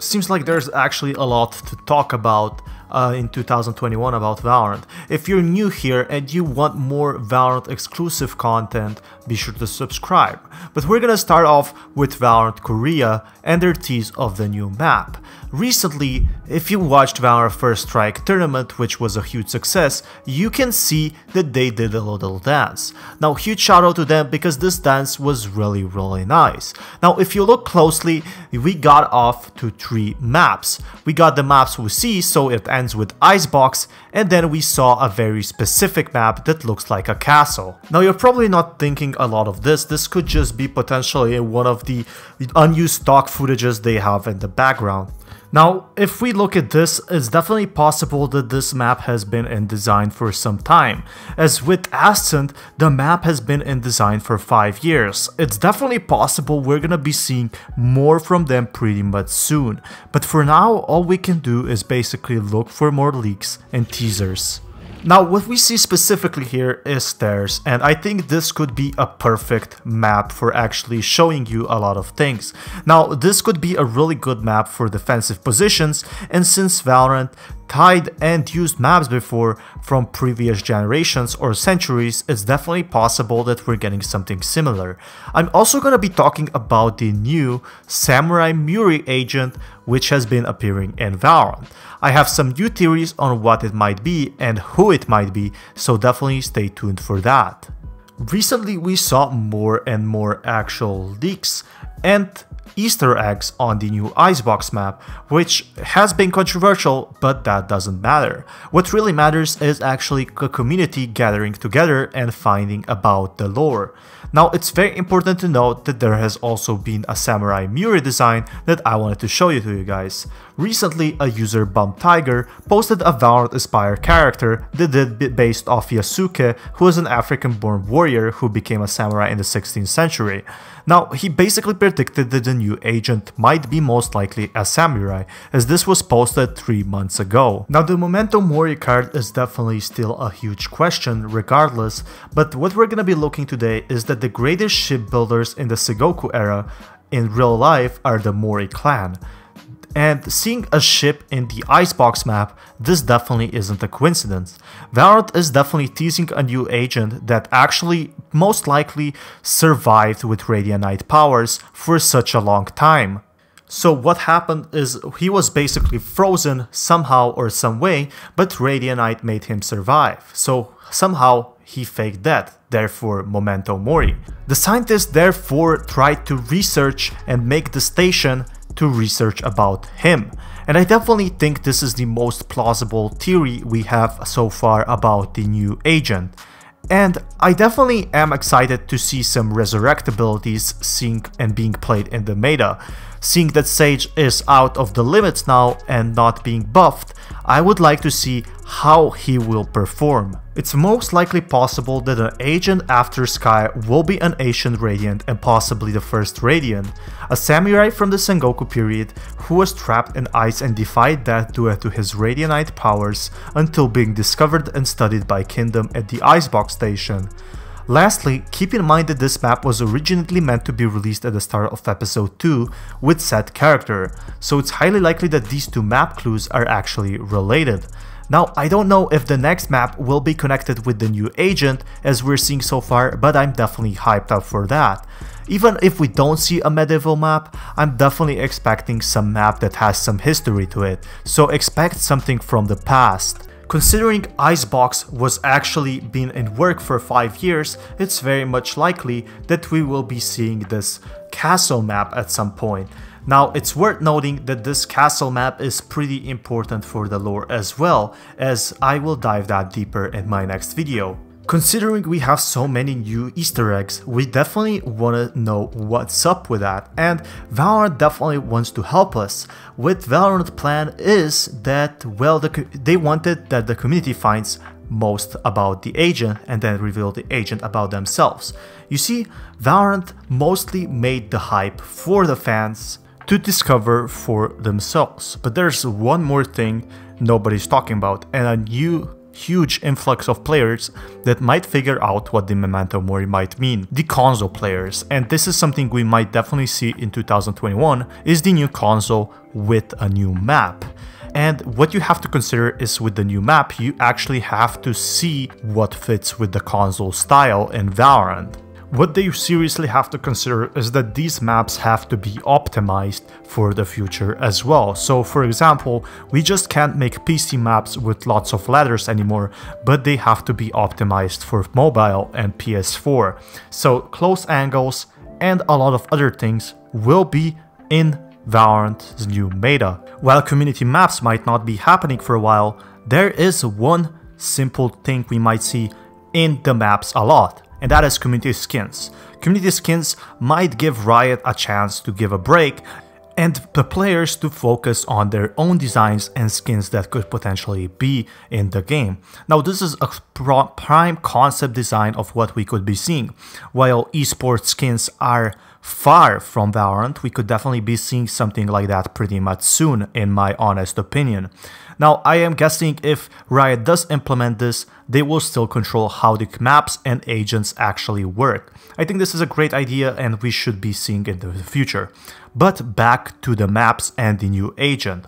seems like there's actually a lot to talk about uh, in 2021 about Valorant. If you're new here and you want more Valorant exclusive content, be sure to subscribe. But we're gonna start off with Valorant Korea and their tease of the new map. Recently, if you watched Valorant First Strike tournament, which was a huge success, you can see that they did a little dance. Now, huge shout out to them because this dance was really, really nice. Now, if you look closely, we got off to three maps. We got the maps we see, so it ends with Icebox, and then we saw a very specific map that looks like a castle. Now you're probably not thinking a lot of this, this could just be potentially one of the unused stock footages they have in the background. Now, if we look at this, it's definitely possible that this map has been in design for some time, as with Ascent, the map has been in design for 5 years. It's definitely possible we're gonna be seeing more from them pretty much soon, but for now all we can do is basically look for more leaks and teasers. Now, what we see specifically here is stairs, and I think this could be a perfect map for actually showing you a lot of things. Now, this could be a really good map for defensive positions, and since Valorant tied and used maps before from previous generations or centuries, it's definitely possible that we're getting something similar. I'm also gonna be talking about the new Samurai Muri agent which has been appearing in Valorant. I have some new theories on what it might be and who it might be, so definitely stay tuned for that. Recently we saw more and more actual leaks and Easter eggs on the new Icebox map, which has been controversial, but that doesn't matter. What really matters is actually a community gathering together and finding about the lore. Now it's very important to note that there has also been a Samurai Muri design that I wanted to show you to you guys. Recently a user Bump Tiger posted a Valorant Aspire character that did based off Yasuke who is an African born warrior who became a samurai in the 16th century. Now he basically predicted that the new agent might be most likely a samurai, as this was posted 3 months ago. Now the Memento Mori card is definitely still a huge question regardless, but what we're gonna be looking today is that the greatest shipbuilders in the Sengoku era in real life are the Mori clan and seeing a ship in the Icebox map, this definitely isn't a coincidence. Valorant is definitely teasing a new agent that actually most likely survived with Radianite powers for such a long time. So what happened is he was basically frozen somehow or some way, but Radianite made him survive. So somehow he faked that, therefore memento mori. The scientists therefore tried to research and make the station to research about him. And I definitely think this is the most plausible theory we have so far about the new agent. And I definitely am excited to see some resurrect abilities seeing and being played in the meta. Seeing that Sage is out of the limits now and not being buffed, I would like to see how he will perform. It's most likely possible that an agent after Sky will be an ancient Radiant and possibly the first Radiant, a samurai from the Sengoku period who was trapped in ice and defied death due to his Radiantite powers until being discovered and studied by Kingdom at the Icebox Station. Lastly, keep in mind that this map was originally meant to be released at the start of episode 2 with said character, so it's highly likely that these two map clues are actually related. Now, I don't know if the next map will be connected with the new agent as we're seeing so far, but I'm definitely hyped up for that. Even if we don't see a medieval map, I'm definitely expecting some map that has some history to it, so expect something from the past. Considering Icebox was actually been in work for 5 years, it's very much likely that we will be seeing this castle map at some point. Now it's worth noting that this castle map is pretty important for the lore as well, as I will dive that deeper in my next video. Considering we have so many new easter eggs, we definitely wanna know what's up with that and Valorant definitely wants to help us. What Valorant plan is that well the, they wanted that the community finds most about the agent and then reveal the agent about themselves. You see, Valorant mostly made the hype for the fans to discover for themselves. But there's one more thing nobody's talking about, and a new huge influx of players that might figure out what the Memento Mori might mean. The console players, and this is something we might definitely see in 2021, is the new console with a new map. And what you have to consider is with the new map, you actually have to see what fits with the console style in Valorant. What they seriously have to consider is that these maps have to be optimized for the future as well. So for example, we just can't make PC maps with lots of letters anymore, but they have to be optimized for mobile and PS4. So close angles and a lot of other things will be in Valorant's new meta. While community maps might not be happening for a while, there is one simple thing we might see in the maps a lot and that is community skins. Community skins might give Riot a chance to give a break and the players to focus on their own designs and skins that could potentially be in the game. Now this is a prime concept design of what we could be seeing. While esports skins are far from Valorant, we could definitely be seeing something like that pretty much soon, in my honest opinion. Now, I am guessing if Riot does implement this, they will still control how the maps and agents actually work. I think this is a great idea and we should be seeing it in the future. But back to the maps and the new agent.